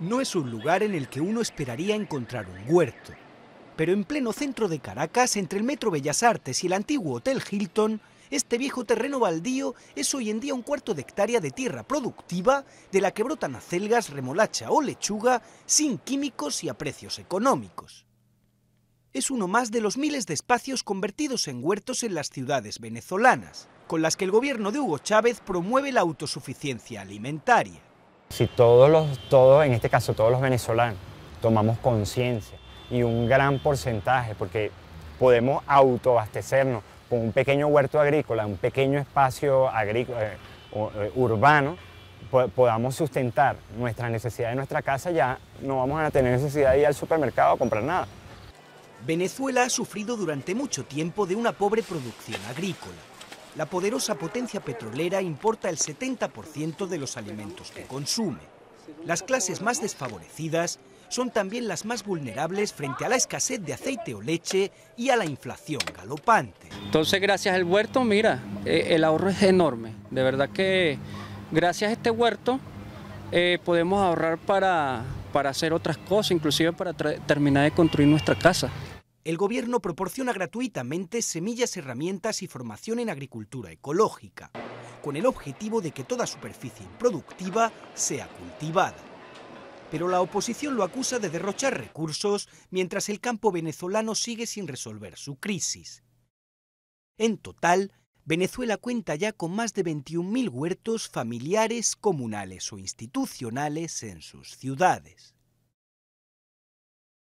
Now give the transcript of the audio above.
No es un lugar en el que uno esperaría encontrar un huerto, pero en pleno centro de Caracas, entre el Metro Bellas Artes y el antiguo Hotel Hilton, este viejo terreno baldío es hoy en día un cuarto de hectárea de tierra productiva de la que brotan acelgas, remolacha o lechuga sin químicos y a precios económicos. Es uno más de los miles de espacios convertidos en huertos en las ciudades venezolanas, con las que el gobierno de Hugo Chávez promueve la autosuficiencia alimentaria. Si todos los, todos, en este caso todos los venezolanos, tomamos conciencia y un gran porcentaje, porque podemos autoabastecernos con un pequeño huerto agrícola, un pequeño espacio eh, eh, urbano, podamos sustentar nuestra necesidad de nuestra casa, ya no vamos a tener necesidad de ir al supermercado a comprar nada. Venezuela ha sufrido durante mucho tiempo de una pobre producción agrícola la poderosa potencia petrolera importa el 70% de los alimentos que consume. Las clases más desfavorecidas son también las más vulnerables frente a la escasez de aceite o leche y a la inflación galopante. Entonces, gracias al huerto, mira, eh, el ahorro es enorme. De verdad que gracias a este huerto eh, podemos ahorrar para, para hacer otras cosas, inclusive para terminar de construir nuestra casa el Gobierno proporciona gratuitamente semillas, herramientas y formación en agricultura ecológica, con el objetivo de que toda superficie productiva sea cultivada. Pero la oposición lo acusa de derrochar recursos mientras el campo venezolano sigue sin resolver su crisis. En total, Venezuela cuenta ya con más de 21.000 huertos familiares, comunales o institucionales en sus ciudades.